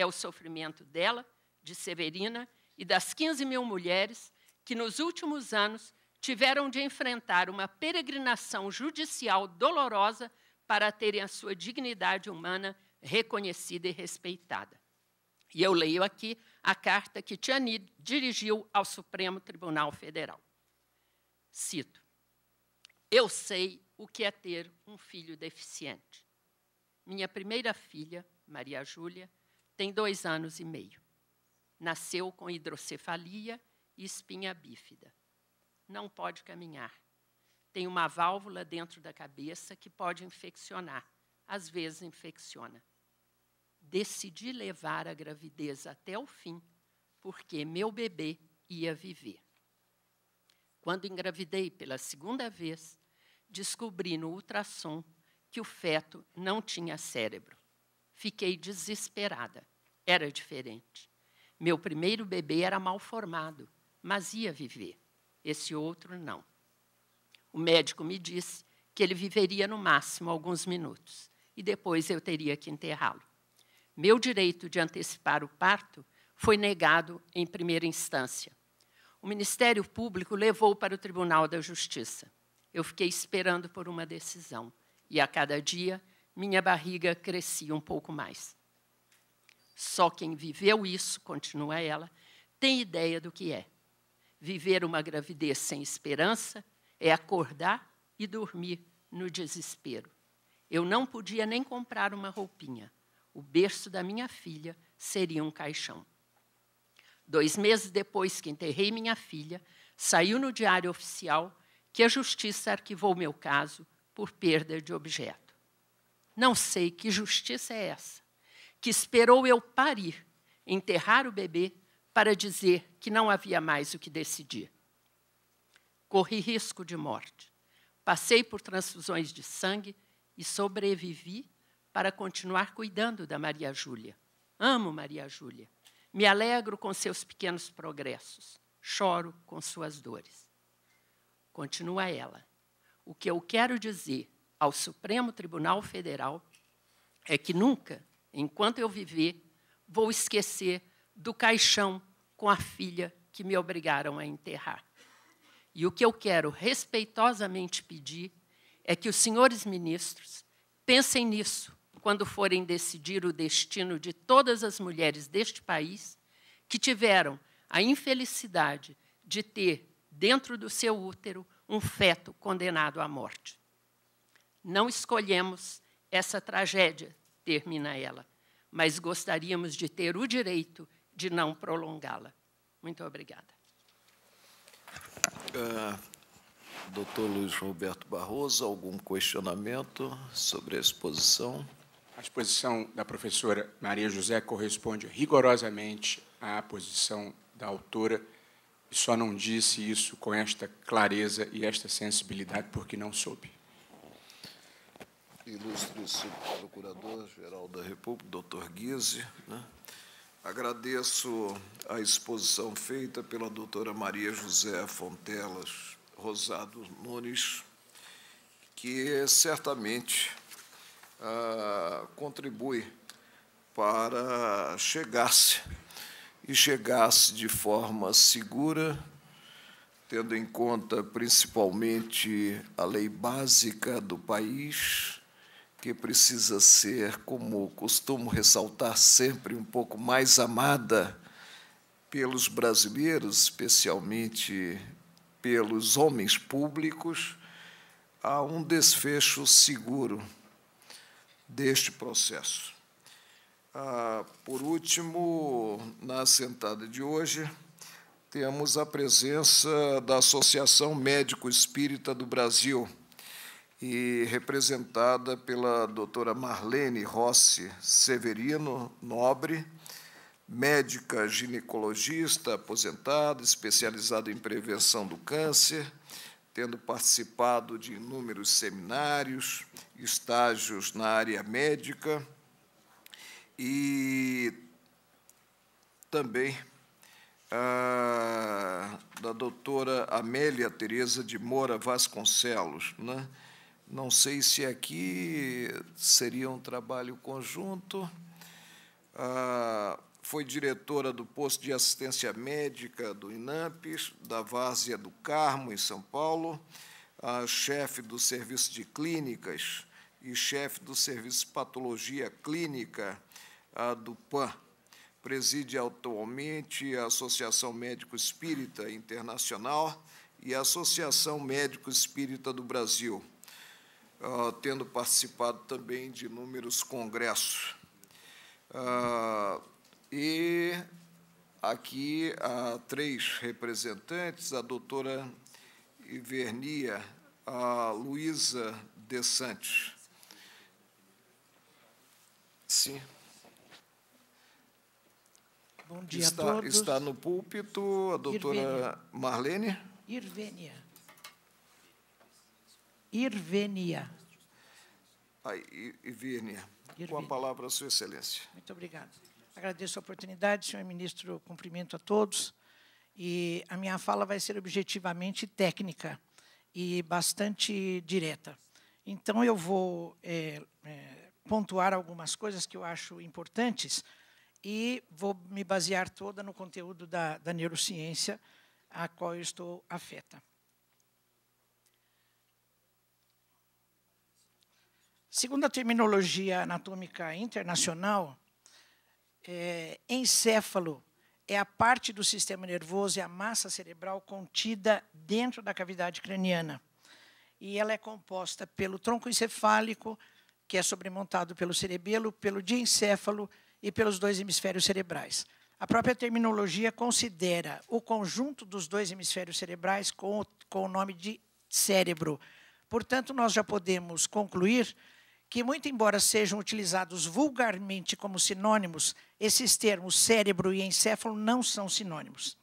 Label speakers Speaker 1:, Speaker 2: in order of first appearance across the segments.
Speaker 1: é o sofrimento dela, de Severina e das 15 mil mulheres que, nos últimos anos, tiveram de enfrentar uma peregrinação judicial dolorosa para terem a sua dignidade humana reconhecida e respeitada. E eu leio aqui a carta que Tiani dirigiu ao Supremo Tribunal Federal. Cito: Eu sei o que é ter um filho deficiente. Minha primeira filha, Maria Júlia, tem dois anos e meio. Nasceu com hidrocefalia e espinha bífida. Não pode caminhar. Tem uma válvula dentro da cabeça que pode infeccionar. Às vezes, infecciona. Decidi levar a gravidez até o fim, porque meu bebê ia viver. Quando engravidei pela segunda vez, descobri no ultrassom que o feto não tinha cérebro. Fiquei desesperada. Era diferente. Meu primeiro bebê era mal formado, mas ia viver. Esse outro, não. O médico me disse que ele viveria no máximo alguns minutos e depois eu teria que enterrá-lo. Meu direito de antecipar o parto foi negado em primeira instância. O Ministério Público levou para o Tribunal da Justiça. Eu fiquei esperando por uma decisão e a cada dia minha barriga crescia um pouco mais. Só quem viveu isso, continua ela, tem ideia do que é. Viver uma gravidez sem esperança é acordar e dormir no desespero. Eu não podia nem comprar uma roupinha. O berço da minha filha seria um caixão. Dois meses depois que enterrei minha filha, saiu no Diário Oficial que a Justiça arquivou meu caso por perda de objeto. Não sei que justiça é essa, que esperou eu parir, enterrar o bebê, para dizer que não havia mais o que decidir. Corri risco de morte, passei por transfusões de sangue e sobrevivi para continuar cuidando da Maria Júlia. Amo Maria Júlia. Me alegro com seus pequenos progressos, choro com suas dores. Continua ela. O que eu quero dizer ao Supremo Tribunal Federal é que nunca, enquanto eu viver, vou esquecer do caixão com a filha que me obrigaram a enterrar. E o que eu quero respeitosamente pedir é que os senhores ministros pensem nisso quando forem decidir o destino de todas as mulheres deste país que tiveram a infelicidade de ter dentro do seu útero um feto condenado à morte. Não escolhemos essa tragédia, termina ela, mas gostaríamos de ter o direito de não prolongá-la. Muito obrigada.
Speaker 2: Uh, doutor Luiz Roberto Barroso, algum questionamento sobre a exposição? A exposição da professora Maria José corresponde rigorosamente à posição da autora, e só não disse isso com esta clareza e esta sensibilidade porque não soube ilustre procurador geral da República, doutor Guise. Né? Agradeço a exposição feita pela doutora Maria José Fontelas Rosado Nunes, que certamente ah, contribui para chegar-se e chegasse de forma segura, tendo em conta principalmente a lei básica do país, que precisa ser, como costumo ressaltar sempre, um pouco mais amada pelos brasileiros, especialmente pelos homens públicos, a um desfecho seguro deste processo. Ah, por último, na sentada de hoje, temos a presença da Associação Médico Espírita do Brasil e representada pela doutora Marlene Rossi Severino Nobre, médica ginecologista aposentada, especializada em prevenção do câncer, tendo participado de inúmeros seminários, estágios na área médica e também ah, da doutora Amélia Tereza de Moura Vasconcelos, né? Não sei se aqui seria um trabalho conjunto. Ah, foi diretora do posto de assistência médica do INAMP, da Várzea do Carmo, em São Paulo, chefe do serviço de clínicas e chefe do serviço de patologia clínica do PAN. Preside atualmente a Associação Médico Espírita Internacional e a Associação Médico Espírita do Brasil. Ah, tendo participado também de inúmeros congressos. Uh, e aqui há três representantes, a doutora Ivernia, a Luísa De Santos. Sim.
Speaker 3: Bom dia está, a todos. Está
Speaker 2: no púlpito a doutora Irvênia. Marlene.
Speaker 3: Irvênia. Irvenia.
Speaker 2: Irvenia. Irvenia. Com a palavra, Sua Excelência. Muito obrigado.
Speaker 3: Agradeço a oportunidade, senhor ministro. Cumprimento a todos. E a minha fala vai ser objetivamente técnica e bastante direta. Então, eu vou é, é, pontuar algumas coisas que eu acho importantes e vou me basear toda no conteúdo da, da neurociência a qual eu estou afeta. Segundo a terminologia anatômica internacional, é, encéfalo é a parte do sistema nervoso e é a massa cerebral contida dentro da cavidade craniana. E ela é composta pelo tronco encefálico, que é sobremontado pelo cerebelo, pelo diencéfalo e pelos dois hemisférios cerebrais. A própria terminologia considera o conjunto dos dois hemisférios cerebrais com o, com o nome de cérebro. Portanto, nós já podemos concluir que, muito embora sejam utilizados vulgarmente como sinônimos, esses termos cérebro e encéfalo não são sinônimos.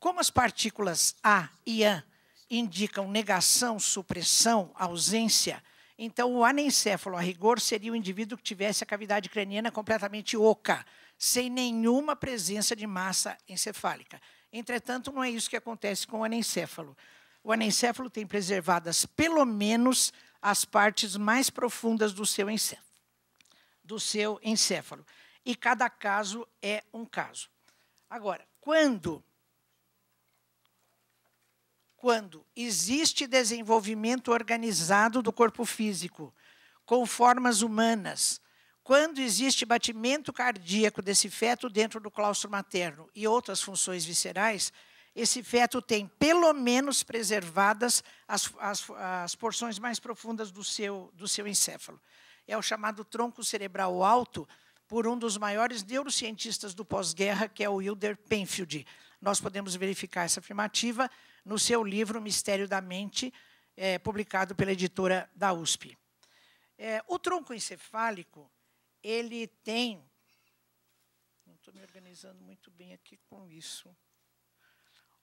Speaker 3: Como as partículas A e AN indicam negação, supressão, ausência, então o anencéfalo, a rigor, seria o indivíduo que tivesse a cavidade craniana completamente oca, sem nenhuma presença de massa encefálica. Entretanto, não é isso que acontece com o anencéfalo. O anencéfalo tem preservadas pelo menos as partes mais profundas do seu encéfalo. Do seu encéfalo. E cada caso é um caso. Agora, quando quando existe desenvolvimento organizado do corpo físico com formas humanas, quando existe batimento cardíaco desse feto dentro do claustro materno e outras funções viscerais, esse feto tem pelo menos preservadas as, as, as porções mais profundas do seu, do seu encéfalo. É o chamado tronco cerebral alto, por um dos maiores neurocientistas do pós-guerra, que é o Wilder Penfield. Nós podemos verificar essa afirmativa no seu livro Mistério da Mente, é, publicado pela editora da USP. É, o tronco encefálico, ele tem. Não estou me organizando muito bem aqui com isso.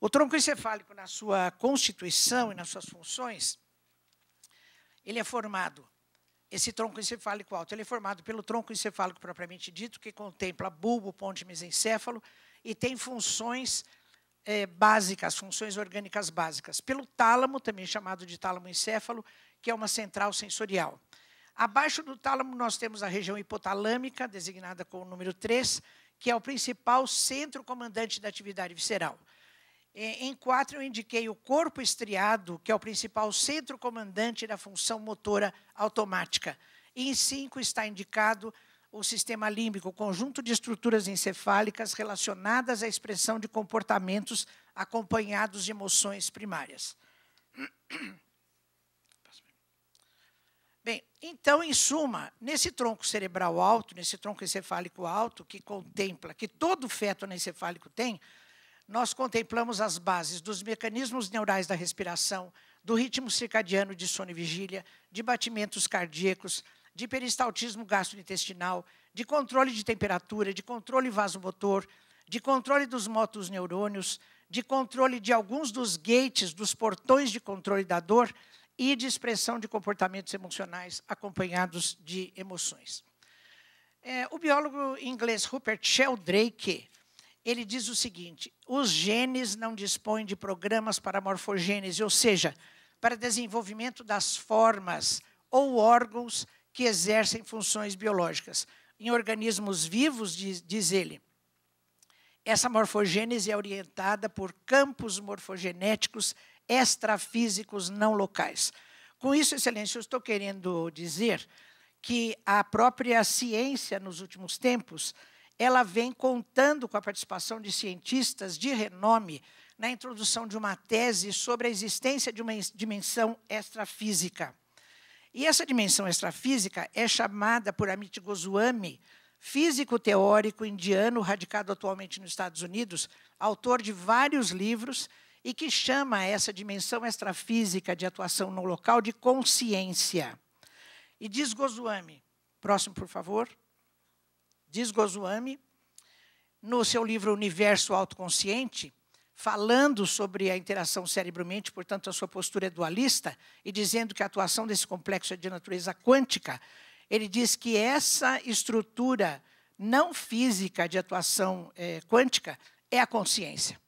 Speaker 3: O tronco encefálico, na sua constituição e nas suas funções, ele é formado, esse tronco encefálico alto, ele é formado pelo tronco encefálico propriamente dito, que contempla bulbo, ponte mesencéfalo, e tem funções é, básicas, funções orgânicas básicas, pelo tálamo, também chamado de tálamo encéfalo, que é uma central sensorial. Abaixo do tálamo, nós temos a região hipotalâmica, designada com o número 3, que é o principal centro comandante da atividade visceral. É, em quatro eu indiquei o corpo estriado, que é o principal centro comandante da função motora automática. E em cinco está indicado o sistema límbico, o conjunto de estruturas encefálicas relacionadas à expressão de comportamentos acompanhados de emoções primárias. Bem, então, em suma, nesse tronco cerebral alto, nesse tronco encefálico alto, que contempla, que todo feto encefálico tem, nós contemplamos as bases dos mecanismos neurais da respiração, do ritmo circadiano de sono e vigília, de batimentos cardíacos, de peristaltismo gastrointestinal, de controle de temperatura, de controle vasomotor, de controle dos motos neurônios, de controle de alguns dos gates, dos portões de controle da dor e de expressão de comportamentos emocionais acompanhados de emoções. É, o biólogo inglês Rupert Sheldrake ele diz o seguinte: os genes não dispõem de programas para morfogênese, ou seja, para desenvolvimento das formas ou órgãos que exercem funções biológicas. Em organismos vivos, diz, diz ele, essa morfogênese é orientada por campos morfogenéticos extrafísicos não locais. Com isso, Excelência, eu estou querendo dizer que a própria ciência, nos últimos tempos, ela vem contando com a participação de cientistas de renome na introdução de uma tese sobre a existência de uma dimensão extrafísica. E essa dimensão extrafísica é chamada por Amit Goswami, físico teórico indiano radicado atualmente nos Estados Unidos, autor de vários livros e que chama essa dimensão extrafísica de atuação no local de consciência. E diz Goswami, próximo, por favor diz Goswami, no seu livro Universo Autoconsciente, falando sobre a interação cérebro-mente, portanto, a sua postura é dualista, e dizendo que a atuação desse complexo é de natureza quântica, ele diz que essa estrutura não física de atuação é, quântica é a consciência.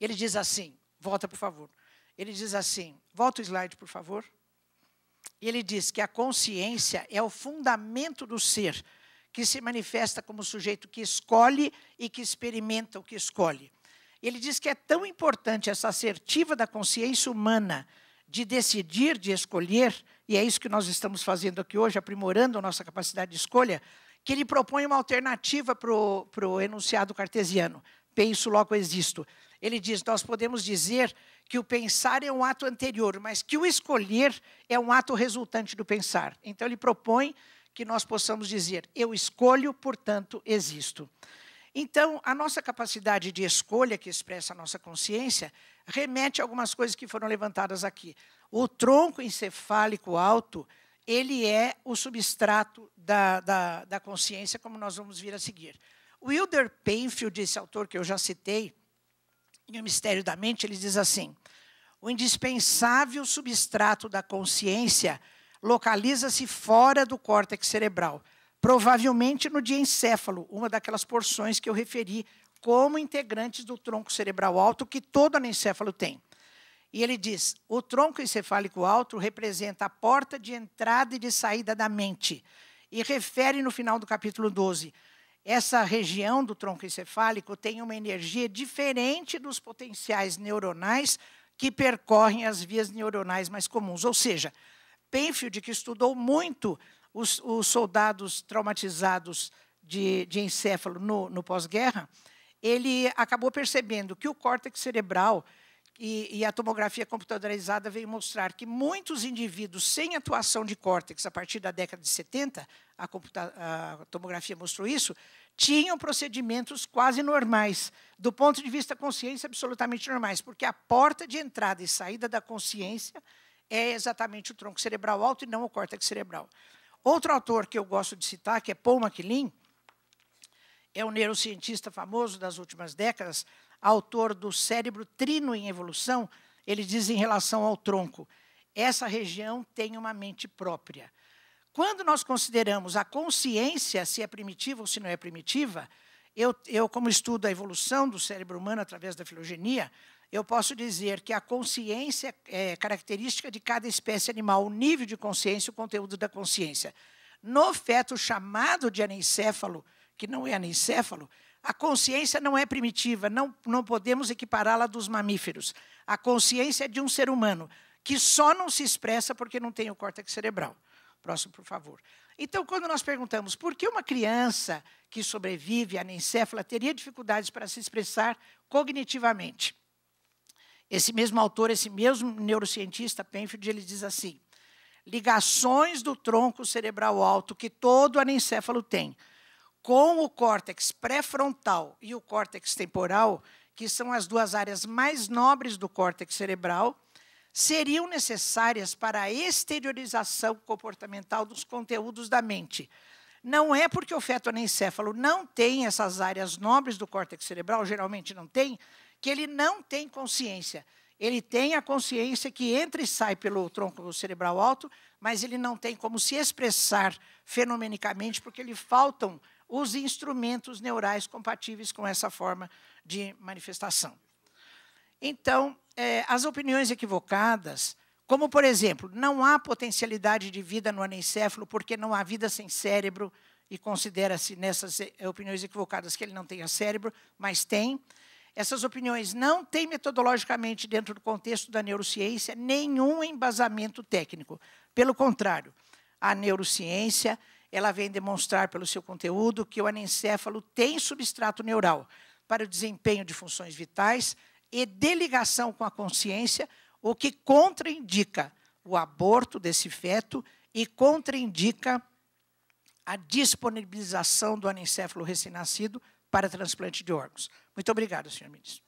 Speaker 3: Ele diz assim, volta, por favor. Ele diz assim, volta o slide, por favor. Ele diz que a consciência é o fundamento do ser, que se manifesta como sujeito que escolhe e que experimenta o que escolhe. Ele diz que é tão importante essa assertiva da consciência humana de decidir, de escolher, e é isso que nós estamos fazendo aqui hoje, aprimorando a nossa capacidade de escolha, que ele propõe uma alternativa para o enunciado cartesiano. Penso, logo existo. Ele diz: nós podemos dizer que o pensar é um ato anterior, mas que o escolher é um ato resultante do pensar. Então, ele propõe que nós possamos dizer: eu escolho, portanto, existo. Então, a nossa capacidade de escolha que expressa a nossa consciência remete a algumas coisas que foram levantadas aqui. O tronco encefálico alto, ele é o substrato da, da, da consciência, como nós vamos vir a seguir. Wilder Penfield, esse autor que eu já citei, em O Mistério da Mente, ele diz assim: o indispensável substrato da consciência localiza-se fora do córtex cerebral, provavelmente no diencéfalo, uma daquelas porções que eu referi como integrantes do tronco cerebral alto que todo anencéfalo tem. E ele diz: o tronco encefálico alto representa a porta de entrada e de saída da mente. E refere no final do capítulo 12: essa região do tronco encefálico tem uma energia diferente dos potenciais neuronais que percorrem as vias neuronais mais comuns. Ou seja, Penfield, que estudou muito os, os soldados traumatizados de, de encéfalo no, no pós-guerra, ele acabou percebendo que o córtex cerebral e, e, a tomografia computadorizada veio mostrar que muitos indivíduos sem atuação de córtex a partir da década de 70, a, a tomografia mostrou isso, tinham procedimentos quase normais, do ponto de vista da consciência, absolutamente normais, porque a porta de entrada e saída da consciência é exatamente o tronco cerebral alto e não o córtex cerebral. Outro autor que eu gosto de citar, que é Paul MacLean, é um neurocientista famoso das últimas décadas, autor do Cérebro Trino em Evolução, ele diz em relação ao tronco: essa região tem uma mente própria. Quando nós consideramos a consciência, se é primitiva ou se não é primitiva, eu, eu como estudo a evolução do cérebro humano através da filogenia, eu posso dizer que a consciência é característica de cada espécie animal, o nível de consciência, o conteúdo da consciência. No feto chamado de anencéfalo, que não é anencéfalo, a consciência não é primitiva, não, não podemos equipará-la dos mamíferos. A consciência é de um ser humano, que só não se expressa porque não tem o córtex cerebral. Próximo, por favor. Então, quando nós perguntamos por que uma criança que sobrevive à anencéfala teria dificuldades para se expressar cognitivamente, esse mesmo autor, esse mesmo neurocientista, Penfield, ele diz assim: ligações do tronco cerebral alto que todo anencéfalo tem com o córtex pré-frontal e o córtex temporal, que são as duas áreas mais nobres do córtex cerebral, seriam necessárias para a exteriorização comportamental dos conteúdos da mente. Não é porque o feto anencéfalo não tem essas áreas nobres do córtex cerebral, geralmente não tem, que ele não tem consciência. Ele tem a consciência que entra e sai pelo tronco cerebral alto, mas ele não tem como se expressar fenomenicamente, porque lhe faltam os instrumentos neurais compatíveis com essa forma de manifestação. Então, é, as opiniões equivocadas, como, por exemplo, não há potencialidade de vida no anencéfalo porque não há vida sem cérebro, e considera-se nessas é, opiniões equivocadas que ele não tenha cérebro, mas tem. Essas opiniões não têm metodologicamente, dentro do contexto da neurociência, nenhum embasamento técnico. Pelo contrário, a neurociência ela vem demonstrar pelo seu conteúdo que o anencéfalo tem substrato neural para o desempenho de funções vitais e de ligação com a consciência, o que contraindica o aborto desse feto e contraindica a disponibilização do anencéfalo recém-nascido para transplante de órgãos. Muito obrigado, senhor ministro.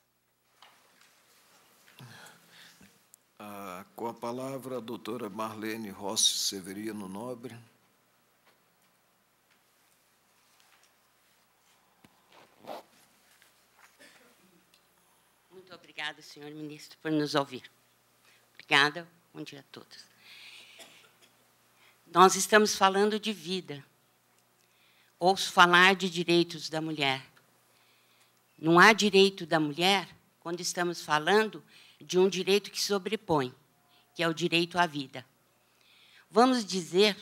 Speaker 2: Ah, com a palavra, a doutora Marlene Rossi Severino Nobre.
Speaker 4: Muito obrigada, senhor ministro, por nos ouvir. Obrigada, bom dia a todos. Nós estamos falando de vida. Ouço falar de direitos da mulher. Não há direito da mulher quando estamos falando de um direito que sobrepõe, que é o direito à vida. Vamos dizer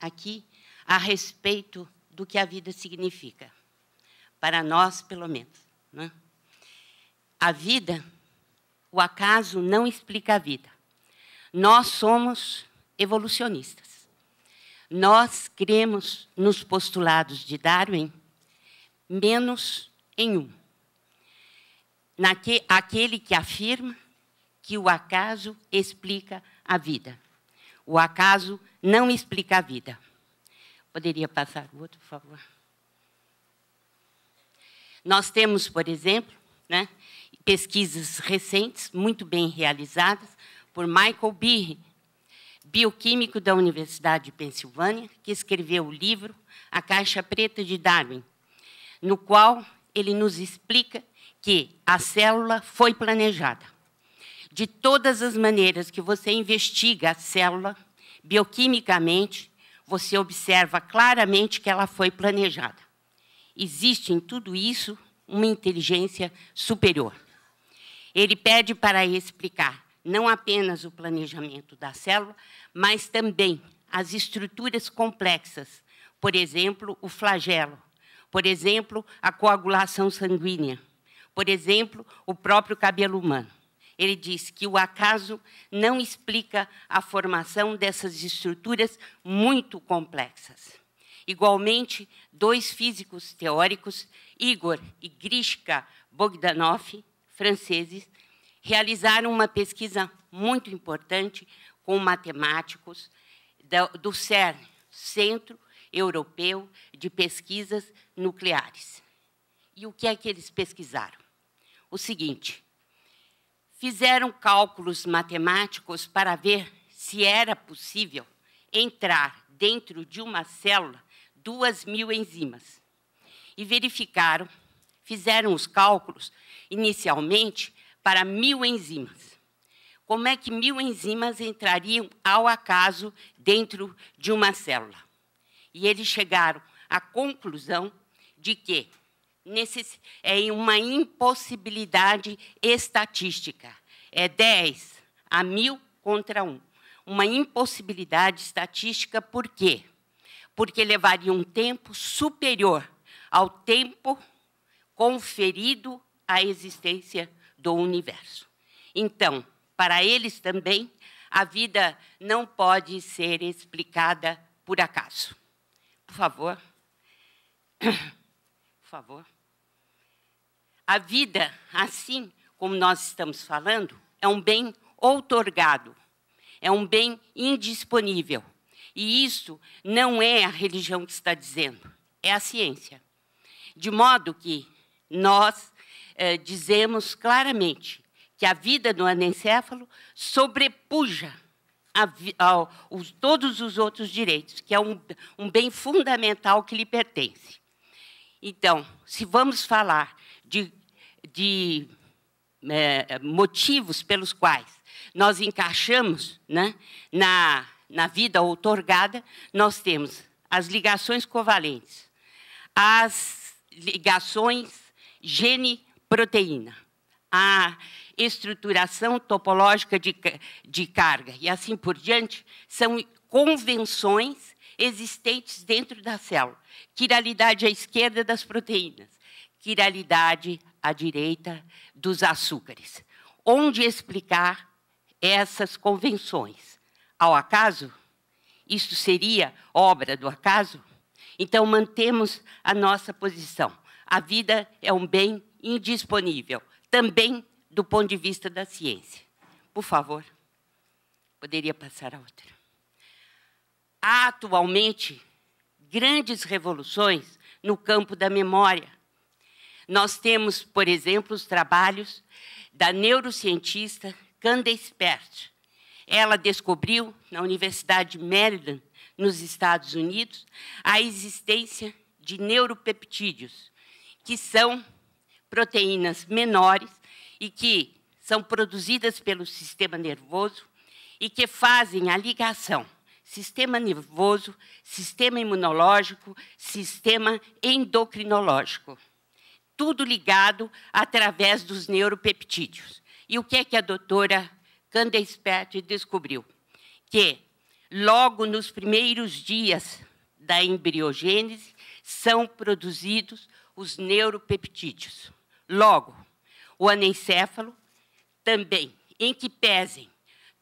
Speaker 4: aqui a respeito do que a vida significa, para nós, pelo menos. Né? A vida, o acaso não explica a vida. Nós somos evolucionistas. Nós cremos nos postulados de Darwin, menos em um aquele que afirma que o acaso explica a vida. O acaso não explica a vida. Poderia passar o outro, por favor? Nós temos, por exemplo, né, pesquisas recentes, muito bem realizadas, por Michael Birri, bioquímico da Universidade de Pensilvânia, que escreveu o livro A Caixa Preta de Darwin, no qual ele nos explica que a célula foi planejada. De todas as maneiras que você investiga a célula, bioquimicamente, você observa claramente que ela foi planejada. Existe em tudo isso uma inteligência superior. Ele pede para explicar não apenas o planejamento da célula, mas também as estruturas complexas, por exemplo, o flagelo, por exemplo, a coagulação sanguínea, por exemplo, o próprio cabelo humano. Ele diz que o acaso não explica a formação dessas estruturas muito complexas. Igualmente, dois físicos teóricos, Igor e Grishka Bogdanov, franceses, realizaram uma pesquisa muito importante com matemáticos do CERN, Centro Europeu de Pesquisas Nucleares. E o que é que eles pesquisaram? o seguinte: fizeram cálculos matemáticos para ver se era possível entrar dentro de uma célula duas mil enzimas. E verificaram, fizeram os cálculos inicialmente para mil enzimas. Como é que mil enzimas entrariam ao acaso dentro de uma célula? E eles chegaram à conclusão de que é uma impossibilidade estatística. É 10 a 1.000 contra 1. Uma impossibilidade estatística, por quê? Porque levaria um tempo superior ao tempo conferido à existência do universo. Então, para eles também, a vida não pode ser explicada por acaso. Por favor. Por favor. A vida, assim como nós estamos falando, é um bem outorgado, é um bem indisponível. E isso não é a religião que está dizendo, é a ciência. De modo que nós eh, dizemos claramente que a vida do anencéfalo sobrepuja a, a, os, todos os outros direitos, que é um, um bem fundamental que lhe pertence. Então, se vamos falar de de é, é, motivos pelos quais nós encaixamos né, na, na vida outorgada, nós temos as ligações covalentes, as ligações gene-proteína, a estruturação topológica de, de carga e assim por diante, são convenções existentes dentro da célula. Quiralidade à esquerda das proteínas, quiralidade à direita dos açúcares, onde explicar essas convenções. Ao acaso? Isto seria obra do acaso? Então, mantemos a nossa posição. A vida é um bem indisponível, também do ponto de vista da ciência. Por favor, poderia passar a outra. Há atualmente grandes revoluções no campo da memória, nós temos, por exemplo, os trabalhos da neurocientista Candace Pert. Ela descobriu, na Universidade de Maryland, nos Estados Unidos, a existência de neuropeptídeos, que são proteínas menores e que são produzidas pelo sistema nervoso e que fazem a ligação sistema nervoso, sistema imunológico, sistema endocrinológico tudo ligado através dos neuropeptídeos. E o que é que a doutora Candace Petri descobriu? Que logo nos primeiros dias da embriogênese são produzidos os neuropeptídeos. Logo, o anencéfalo também, em que pesem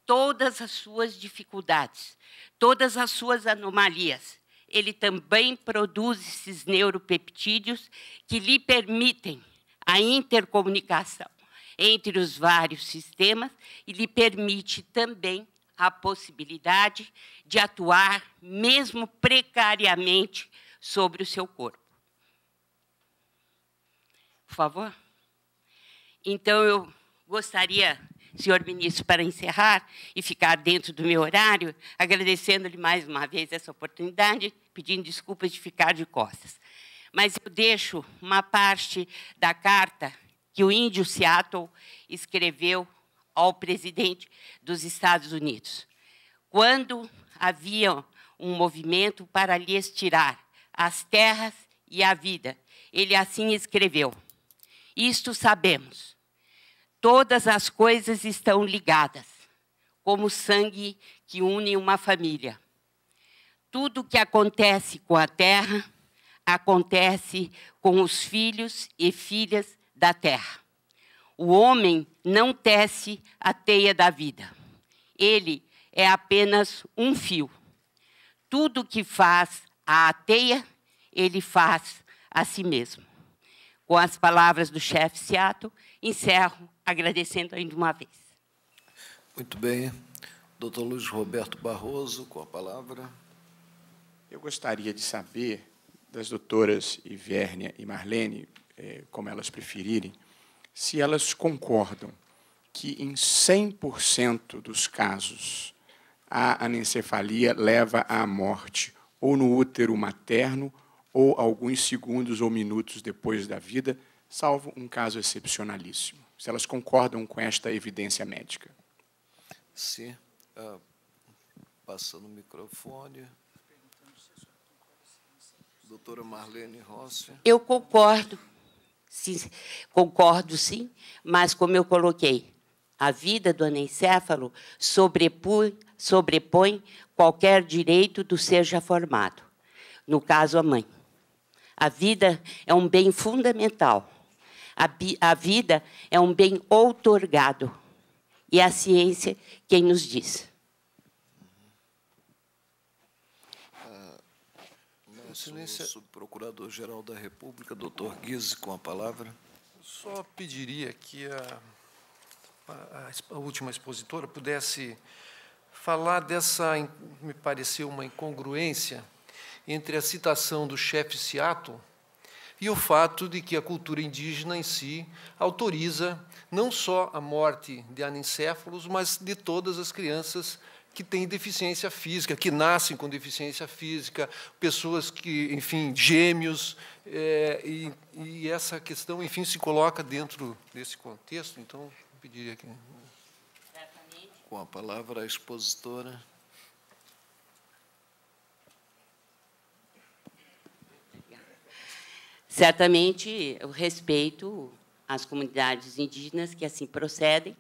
Speaker 4: todas as suas dificuldades, todas as suas anomalias, ele também produz esses neuropeptídeos que lhe permitem a intercomunicação entre os vários sistemas e lhe permite também a possibilidade de atuar, mesmo precariamente, sobre o seu corpo. Por favor? Então, eu gostaria senhor ministro, para encerrar e ficar dentro do meu horário, agradecendo-lhe mais uma vez essa oportunidade, pedindo desculpas de ficar de costas. Mas eu deixo uma parte da carta que o índio Seattle escreveu ao presidente dos Estados Unidos. Quando havia um movimento para lhes tirar as terras e a vida, ele assim escreveu: Isto sabemos Todas as coisas estão ligadas, como sangue que une uma família. Tudo que acontece com a terra acontece com os filhos e filhas da terra. O homem não tece a teia da vida. Ele é apenas um fio. Tudo que faz a teia, ele faz a si mesmo. Com as palavras do chefe Seato, encerro agradecendo ainda uma vez.
Speaker 2: Muito bem. Doutor Luiz Roberto Barroso, com a palavra. Eu gostaria de saber das doutoras Ivernia e Marlene, eh, como elas preferirem, se elas concordam que em 100% dos casos a anencefalia leva à morte, ou no útero materno, ou alguns segundos ou minutos depois da vida, salvo um caso excepcionalíssimo se elas concordam com esta evidência médica. Sim. Ah, passando o microfone. Doutora Marlene Rossi. Eu
Speaker 4: concordo. Sim, concordo, sim, mas como eu coloquei, a vida do anencéfalo sobrepõe, sobrepõe qualquer direito do ser já formado, no caso, a mãe. A vida é um bem fundamental a, a vida é um bem outorgado. E é a ciência quem nos diz.
Speaker 2: Ah, excelência. Subprocurador-Geral da República, doutor Guise, com a palavra. Eu só pediria que a, a, a, última expositora pudesse falar dessa, me pareceu uma incongruência entre a citação do chefe Seattle e o fato de que a cultura indígena em si autoriza não só a morte de anencéfalos, mas de todas as crianças que têm deficiência física, que nascem com deficiência física, pessoas que, enfim, gêmeos, é, e, e, essa questão, enfim, se coloca dentro desse contexto. Então, eu pediria que. Com a palavra a expositora.
Speaker 4: Certamente, eu respeito as comunidades indígenas que assim procedem,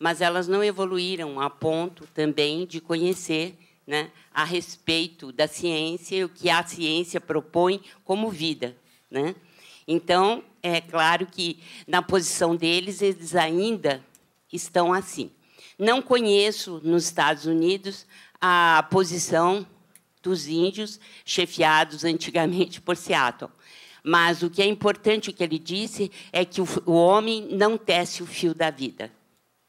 Speaker 4: mas elas não evoluíram a ponto também de conhecer né, a respeito da ciência e o que a ciência propõe como vida. Né? Então, é claro que, na posição deles, eles ainda estão assim. Não conheço, nos Estados Unidos, a posição dos índios chefiados antigamente por Seattle mas o que é importante, o que ele disse, é que o, o homem não tece o fio da vida.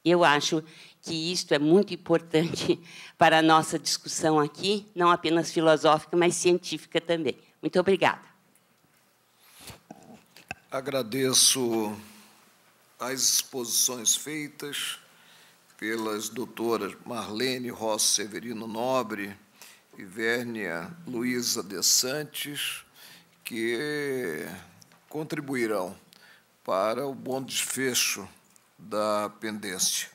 Speaker 4: Eu acho que isto é muito importante para a nossa discussão aqui, não apenas filosófica, mas científica também. Muito obrigada.
Speaker 2: Agradeço as exposições feitas pelas doutoras Marlene Rossi Severino Nobre e Vérnia Luísa De Santos que contribuirão para o bom desfecho da pendência.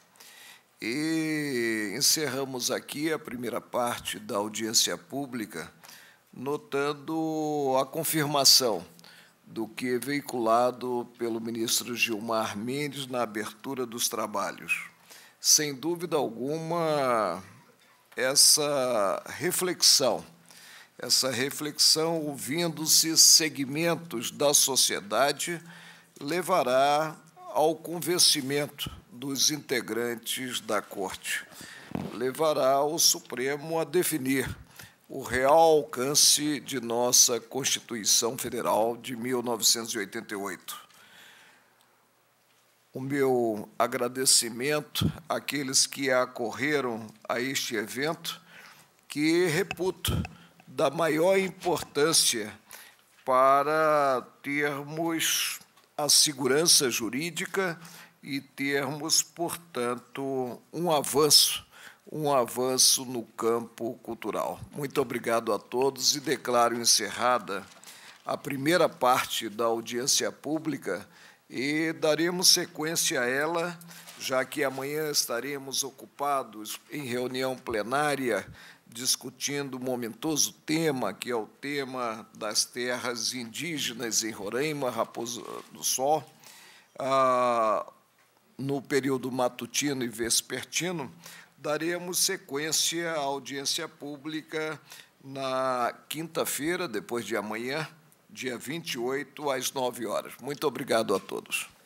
Speaker 2: E encerramos aqui a primeira parte da audiência pública, notando a confirmação do que é veiculado pelo ministro Gilmar Mendes na abertura dos trabalhos. Sem dúvida alguma, essa reflexão essa reflexão, ouvindo-se segmentos da sociedade, levará ao convencimento dos integrantes da Corte, levará o Supremo a definir o real alcance de nossa Constituição Federal de 1988. O meu agradecimento àqueles que acorreram a este evento, que reputo da maior importância para termos a segurança jurídica e termos, portanto, um avanço, um avanço no campo cultural. Muito obrigado a todos e declaro encerrada a primeira parte da audiência pública e daremos sequência a ela, já que amanhã estaremos ocupados em reunião plenária discutindo o momentoso tema, que é o tema das terras indígenas em Roraima, Raposo do Sol, ah, no período matutino e vespertino, daremos sequência à audiência pública na quinta-feira, depois de amanhã, dia 28, às 9 horas. Muito obrigado a todos.